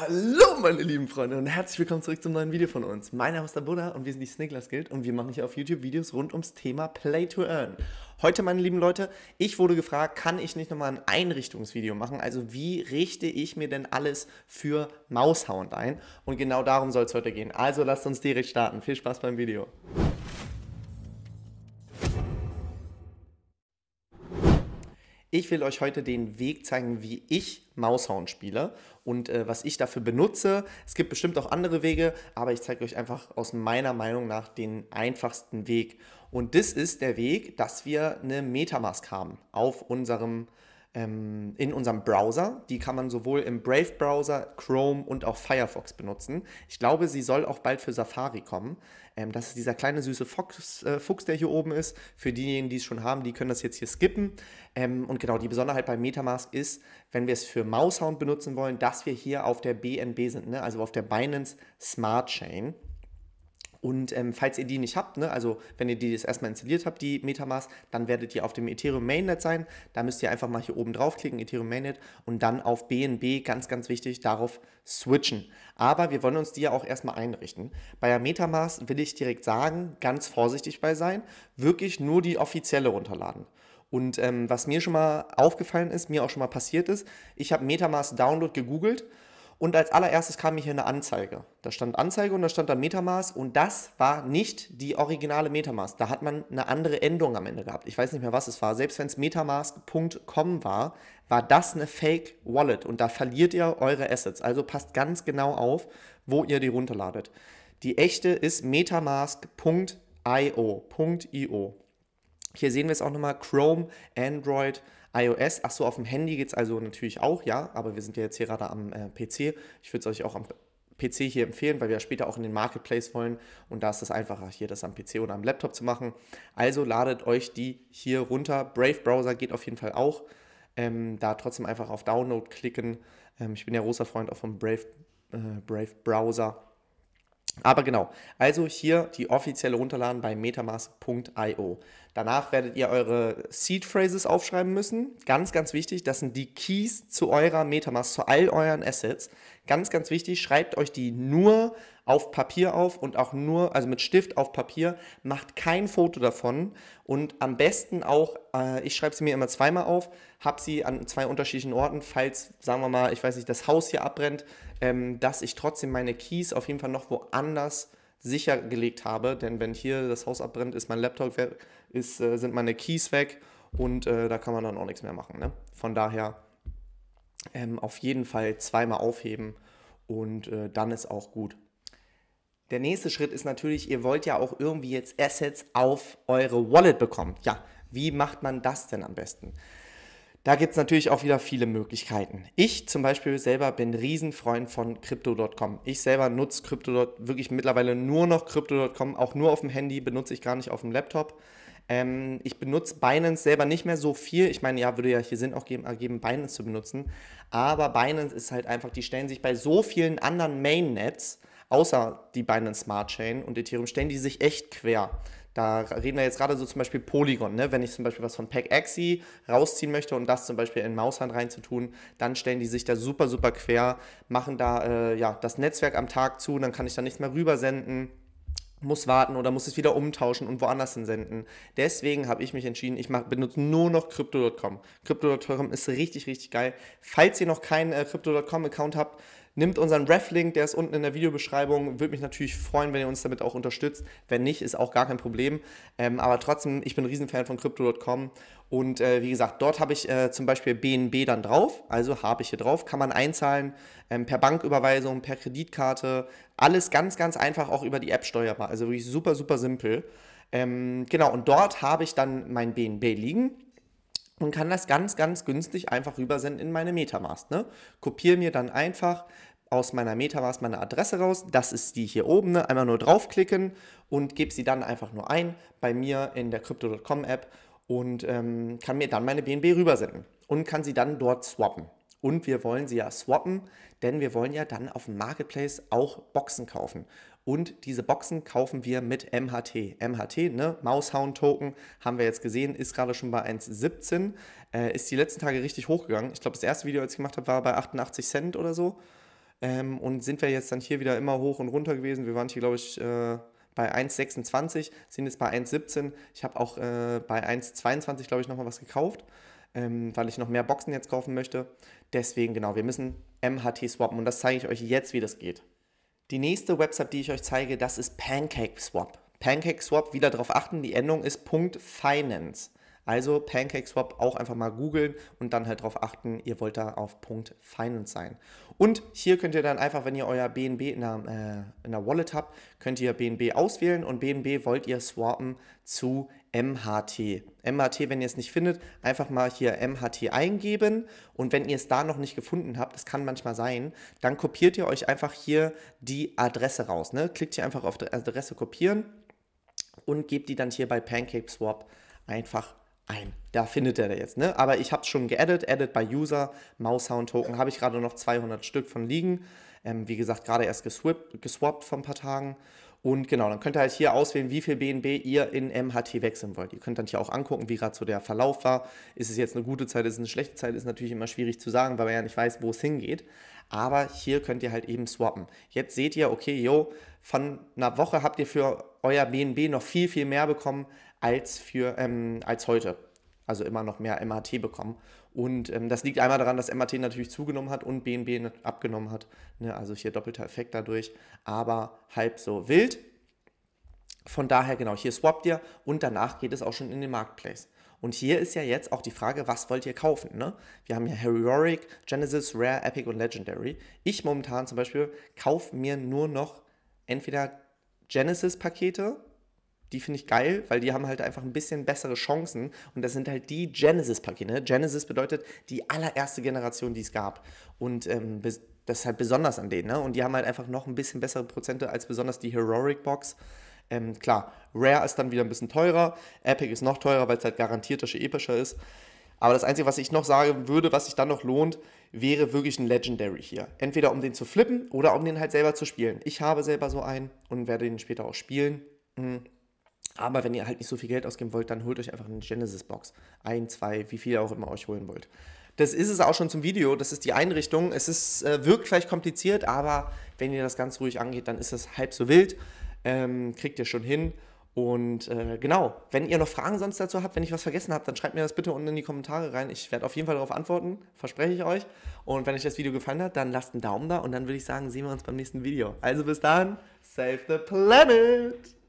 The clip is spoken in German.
Hallo meine lieben Freunde und herzlich willkommen zurück zum neuen Video von uns. Mein Name ist der Buddha und wir sind die Snicklers Guild und wir machen hier auf YouTube Videos rund ums Thema Play to Earn. Heute meine lieben Leute, ich wurde gefragt, kann ich nicht nochmal ein Einrichtungsvideo machen? Also wie richte ich mir denn alles für Maushound ein? Und genau darum soll es heute gehen. Also lasst uns direkt starten. Viel Spaß beim Video. Ich will euch heute den Weg zeigen, wie ich Maushauen spiele und äh, was ich dafür benutze. Es gibt bestimmt auch andere Wege, aber ich zeige euch einfach aus meiner Meinung nach den einfachsten Weg. Und das ist der Weg, dass wir eine Metamask haben auf unserem ähm, in unserem Browser. Die kann man sowohl im Brave-Browser, Chrome und auch Firefox benutzen. Ich glaube, sie soll auch bald für Safari kommen. Ähm, das ist dieser kleine süße Fox, äh, Fuchs, der hier oben ist. Für diejenigen, die es schon haben, die können das jetzt hier skippen. Ähm, und genau, die Besonderheit bei Metamask ist, wenn wir es für Mausound benutzen wollen, dass wir hier auf der BNB sind, ne? also auf der Binance Smart Chain. Und ähm, falls ihr die nicht habt, ne, also wenn ihr die jetzt erstmal installiert habt, die Metamask, dann werdet ihr auf dem Ethereum Mainnet sein. Da müsst ihr einfach mal hier oben draufklicken, Ethereum Mainnet, und dann auf BNB, ganz, ganz wichtig, darauf switchen. Aber wir wollen uns die ja auch erstmal einrichten. Bei der Metamask will ich direkt sagen, ganz vorsichtig bei sein, wirklich nur die offizielle runterladen. Und ähm, was mir schon mal aufgefallen ist, mir auch schon mal passiert ist, ich habe Metamask Download gegoogelt und als allererstes kam mir hier eine Anzeige. Da stand Anzeige und da stand dann Metamaß und das war nicht die originale Metamaß. Da hat man eine andere Endung am Ende gehabt. Ich weiß nicht mehr, was es war. Selbst wenn es metamask.com war, war das eine Fake Wallet und da verliert ihr eure Assets. Also passt ganz genau auf, wo ihr die runterladet. Die echte ist metamask.io. Hier sehen wir es auch nochmal, Chrome, Android, iOS, ach so, auf dem Handy geht es also natürlich auch, ja, aber wir sind ja jetzt hier gerade am äh, PC. Ich würde es euch auch am PC hier empfehlen, weil wir ja später auch in den Marketplace wollen und da ist es einfacher, hier das am PC oder am Laptop zu machen. Also ladet euch die hier runter. Brave Browser geht auf jeden Fall auch. Ähm, da trotzdem einfach auf Download klicken. Ähm, ich bin ja großer Freund auch vom Brave, äh, Brave Browser aber genau, also hier die offizielle Runterladen bei metamask.io. Danach werdet ihr eure Seed Phrases aufschreiben müssen. Ganz, ganz wichtig, das sind die Keys zu eurer Metamask, zu all euren Assets. Ganz, ganz wichtig, schreibt euch die nur auf Papier auf und auch nur, also mit Stift auf Papier, macht kein Foto davon und am besten auch, äh, ich schreibe sie mir immer zweimal auf, habe sie an zwei unterschiedlichen Orten, falls, sagen wir mal, ich weiß nicht, das Haus hier abbrennt, ähm, dass ich trotzdem meine Keys auf jeden Fall noch woanders sicher gelegt habe, denn wenn hier das Haus abbrennt, ist mein Laptop weg, ist, äh, sind meine Keys weg und äh, da kann man dann auch nichts mehr machen. Ne? Von daher ähm, auf jeden Fall zweimal aufheben und äh, dann ist auch gut. Der nächste Schritt ist natürlich, ihr wollt ja auch irgendwie jetzt Assets auf eure Wallet bekommen. Ja, wie macht man das denn am besten? Da gibt es natürlich auch wieder viele Möglichkeiten. Ich zum Beispiel selber bin Riesenfreund von Crypto.com. Ich selber nutze Crypto. wirklich mittlerweile nur noch Crypto.com, auch nur auf dem Handy, benutze ich gar nicht auf dem Laptop. Ähm, ich benutze Binance selber nicht mehr so viel. Ich meine, ja, würde ja hier Sinn auch geben, ergeben, äh, Binance zu benutzen. Aber Binance ist halt einfach, die stellen sich bei so vielen anderen Mainnets, äh, außer die Binance Smart Chain und Ethereum, stellen die sich echt quer. Da reden wir jetzt gerade so zum Beispiel Polygon, ne? wenn ich zum Beispiel was von PackAxi rausziehen möchte und das zum Beispiel in Maushand reinzutun, dann stellen die sich da super, super quer, machen da äh, ja, das Netzwerk am Tag zu, dann kann ich da nichts mehr rübersenden muss warten oder muss es wieder umtauschen und woanders hin senden. Deswegen habe ich mich entschieden, ich mach, benutze nur noch Crypto.com. Crypto.com ist richtig, richtig geil. Falls ihr noch keinen äh, Crypto.com-Account habt, Nimmt unseren Ref-Link, der ist unten in der Videobeschreibung. Würde mich natürlich freuen, wenn ihr uns damit auch unterstützt. Wenn nicht, ist auch gar kein Problem. Ähm, aber trotzdem, ich bin ein Riesenfan von Crypto.com. Und äh, wie gesagt, dort habe ich äh, zum Beispiel BNB dann drauf. Also habe ich hier drauf. Kann man einzahlen ähm, per Banküberweisung, per Kreditkarte. Alles ganz, ganz einfach auch über die App steuerbar. Also wirklich super, super simpel. Ähm, genau, und dort habe ich dann mein BNB liegen und kann das ganz, ganz günstig einfach rübersenden in meine Metamask. Ne? Kopiere mir dann einfach aus meiner Metamask meine Adresse raus. Das ist die hier oben. Ne? Einmal nur draufklicken und gebe sie dann einfach nur ein bei mir in der Crypto.com App und ähm, kann mir dann meine BNB rübersenden und kann sie dann dort swappen. Und wir wollen sie ja swappen, denn wir wollen ja dann auf dem Marketplace auch Boxen kaufen. Und diese Boxen kaufen wir mit MHT. MHT, ne? Maushound-Token, haben wir jetzt gesehen, ist gerade schon bei 1,17. Äh, ist die letzten Tage richtig hochgegangen. Ich glaube, das erste Video, als ich gemacht habe, war bei 88 Cent oder so. Ähm, und sind wir jetzt dann hier wieder immer hoch und runter gewesen. Wir waren hier, glaube ich, äh, bei 1,26, sind jetzt bei 1,17. Ich habe auch äh, bei 1,22, glaube ich, nochmal was gekauft, ähm, weil ich noch mehr Boxen jetzt kaufen möchte. Deswegen, genau, wir müssen MHT swappen und das zeige ich euch jetzt, wie das geht. Die nächste Website, die ich euch zeige, das ist PancakeSwap. PancakeSwap, wieder darauf achten, die Endung ist Punkt .finance. Also PancakeSwap auch einfach mal googeln und dann halt darauf achten, ihr wollt da auf Punkt Finance sein. Und hier könnt ihr dann einfach, wenn ihr euer BNB in der, äh, in einer Wallet habt, könnt ihr BNB auswählen und BNB wollt ihr swappen zu MHT. MHT, wenn ihr es nicht findet, einfach mal hier MHT eingeben und wenn ihr es da noch nicht gefunden habt, das kann manchmal sein, dann kopiert ihr euch einfach hier die Adresse raus. Ne? Klickt hier einfach auf die Adresse kopieren und gebt die dann hier bei PancakeSwap einfach ein. Da findet er jetzt, ne? Aber ich habe es schon geedit, added bei User, Maushound Token habe ich gerade noch 200 Stück von liegen. Ähm, wie gesagt, gerade erst geswippt, geswappt vor ein paar Tagen und genau, dann könnt ihr halt hier auswählen, wie viel BNB ihr in MHT wechseln wollt. Ihr könnt dann hier auch angucken, wie gerade so der Verlauf war. Ist es jetzt eine gute Zeit, ist es eine schlechte Zeit, ist natürlich immer schwierig zu sagen, weil man ja nicht weiß, wo es hingeht. Aber hier könnt ihr halt eben swappen. Jetzt seht ihr, okay, yo, von einer Woche habt ihr für euer BNB noch viel, viel mehr bekommen als, für, ähm, als heute also immer noch mehr MAT bekommen. Und ähm, das liegt einmal daran, dass MAT natürlich zugenommen hat und BNB abgenommen hat. Ne? Also hier doppelter Effekt dadurch, aber halb so wild. Von daher, genau, hier swappt ihr und danach geht es auch schon in den Marketplace. Und hier ist ja jetzt auch die Frage, was wollt ihr kaufen? Ne? Wir haben ja Heroic, Genesis, Rare, Epic und Legendary. Ich momentan zum Beispiel kaufe mir nur noch entweder Genesis-Pakete die finde ich geil, weil die haben halt einfach ein bisschen bessere Chancen. Und das sind halt die Genesis-Pakete. Ne? Genesis bedeutet die allererste Generation, die es gab. Und ähm, das ist halt besonders an denen. Ne? Und die haben halt einfach noch ein bisschen bessere Prozente als besonders die Heroic Box. Ähm, klar, Rare ist dann wieder ein bisschen teurer. Epic ist noch teurer, weil es halt garantierter epischer ist. Aber das Einzige, was ich noch sagen würde, was sich dann noch lohnt, wäre wirklich ein Legendary hier. Entweder um den zu flippen oder um den halt selber zu spielen. Ich habe selber so einen und werde den später auch spielen. Mhm. Aber wenn ihr halt nicht so viel Geld ausgeben wollt, dann holt euch einfach eine Genesis-Box. Ein, zwei, wie viel ihr auch immer euch holen wollt. Das ist es auch schon zum Video. Das ist die Einrichtung. Es ist, äh, wirkt vielleicht kompliziert, aber wenn ihr das ganz ruhig angeht, dann ist das halb so wild. Ähm, kriegt ihr schon hin. Und äh, genau, wenn ihr noch Fragen sonst dazu habt, wenn ich was vergessen habe, dann schreibt mir das bitte unten in die Kommentare rein. Ich werde auf jeden Fall darauf antworten, verspreche ich euch. Und wenn euch das Video gefallen hat, dann lasst einen Daumen da und dann würde ich sagen, sehen wir uns beim nächsten Video. Also bis dann, save the planet!